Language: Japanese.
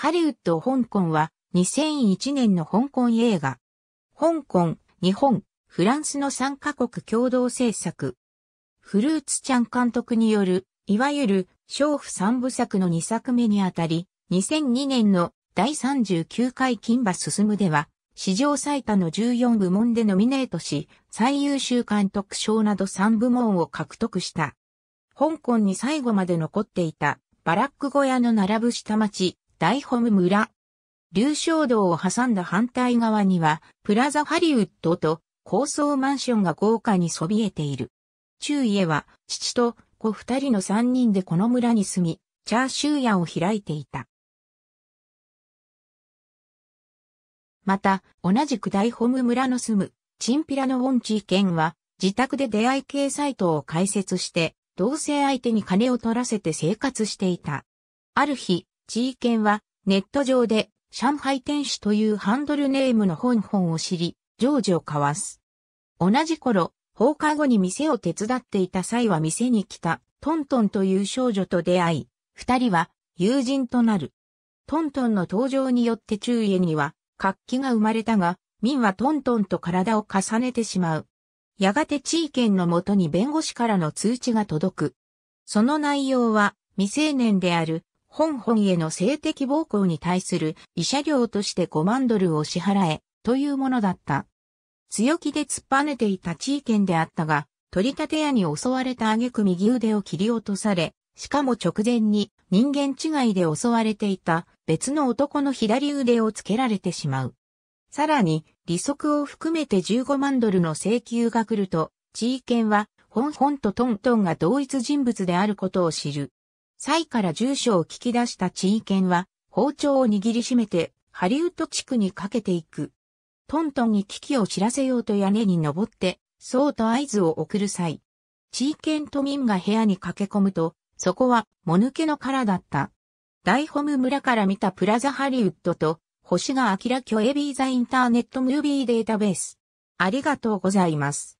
ハリウッド香港は2001年の香港映画。香港、日本、フランスの3カ国共同制作。フルーツちゃん監督による、いわゆる、娼婦三部作の2作目にあたり、2002年の第39回金馬進むでは、史上最多の14部門でノミネートし、最優秀監督賞など3部門を獲得した。香港に最後まで残っていた、バラック小屋の並ぶ下町、大ホム村。流昇道を挟んだ反対側には、プラザハリウッドと高層マンションが豪華にそびえている。中家は、父と子二人の三人でこの村に住み、チャーシュー屋を開いていた。また、同じく大ホム村の住む、チンピラのウォンチー県は、自宅で出会い系サイトを開設して、同性相手に金を取らせて生活していた。ある日、地位犬はネット上で上海天使というハンドルネームの本本を知り、常時を交わす。同じ頃、放課後に店を手伝っていた際は店に来たトントンという少女と出会い、二人は友人となる。トントンの登場によって中家には活気が生まれたが、民はトントンと体を重ねてしまう。やがて地位権のもとに弁護士からの通知が届く。その内容は未成年である本本への性的暴行に対する慰謝料として5万ドルを支払え、というものだった。強気で突っぱねていた地位権であったが、取り立て屋に襲われた挙句右腕を切り落とされ、しかも直前に人間違いで襲われていた別の男の左腕をつけられてしまう。さらに、利息を含めて15万ドルの請求が来ると、地位権は、本本とトントンが同一人物であることを知る。蔡から住所を聞き出した地位犬は、包丁を握りしめて、ハリウッド地区にかけていく。トントンに危機を知らせようと屋根に登って、そうと合図を送る際、地位犬都民が部屋に駆け込むと、そこは、もぬけの殻だった。大ホム村から見たプラザハリウッドと、星が明キョエビーザインターネットムービーデータベース。ありがとうございます。